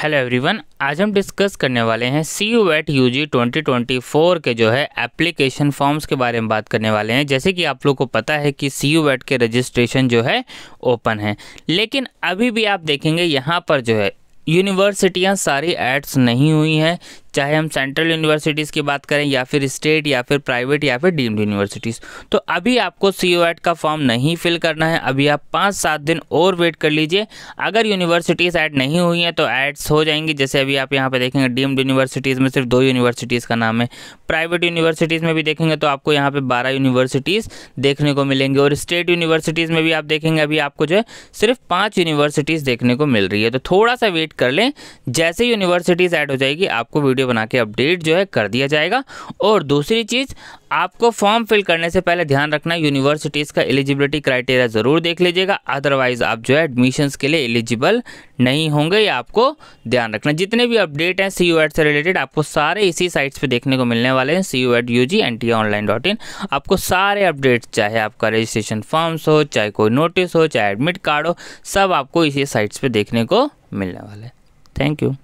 hello everyone आज हम discuss करने वाले हैं CUET U G के जो है एप्लीकेशन फॉर्म्स के बारे में बात करने वाले हैं जैसे कि आप लोग को पता है कि सी यू के रजिस्ट्रेशन जो है ओपन है लेकिन अभी भी आप देखेंगे यहाँ पर जो है यूनिवर्सिटियाँ सारी एड्स नहीं हुई हैं चाहे हम सेंट्रल यूनिवर्सिटीज़ की बात करें या फिर स्टेट या फिर प्राइवेट या फिर डीम्ड यूनिवर्सिटीज़ तो अभी आपको सी ओ का फॉर्म नहीं फिल करना है अभी आप पाँच सात दिन और वेट कर लीजिए अगर यूनिवर्सिटीज़ ऐड नहीं हुई हैं तो ऐड्स हो जाएंगी जैसे अभी आप यहाँ पर देखेंगे डीम्ड यूनिवर्सिटीज़ में सिर्फ दो यूनिवर्सिटीज़ का नाम है प्राइवेट यूनिवर्सिटीज़ में भी देखेंगे तो आपको यहाँ पर बारह यूनिवर्सिटीज़ देखने को मिलेंगे और स्टेट यूनिवर्सिटीज़ में भी आप देखेंगे अभी आपको जो है सिर्फ पाँच यूनिवर्सिटीज़ देखने को मिल रही है तो थोड़ा सा वेट कर लें जैसे यूनिवर्सिटीज़ ऐड हो जाएगी आपको वीडियो बना के अपडेट जो है कर दिया जाएगा और दूसरी चीज़ आपको फॉर्म फिल करने से पहले ध्यान रखना यूनिवर्सिटीज़ का एलिजिबिलिटी क्राइटेरिया ज़रूर देख लीजिएगा अदरवाइज़ आप जो है एडमिशन्स के लिए एलिजिबल नहीं होंगे ये आपको ध्यान रखना जितने भी अपडेट हैं सी यू एड से रिलेटेड आपको सारे इसी साइट्स पे देखने को मिलने वाले हैं CUET U G N T online dot in आपको सारे अपडेट्स चाहे आपका रजिस्ट्रेशन फॉर्म्स हो चाहे कोई नोटिस हो चाहे एडमिट कार्ड हो सब आपको इसी साइट्स पर देखने को मिलने वाले हैं थैंक यू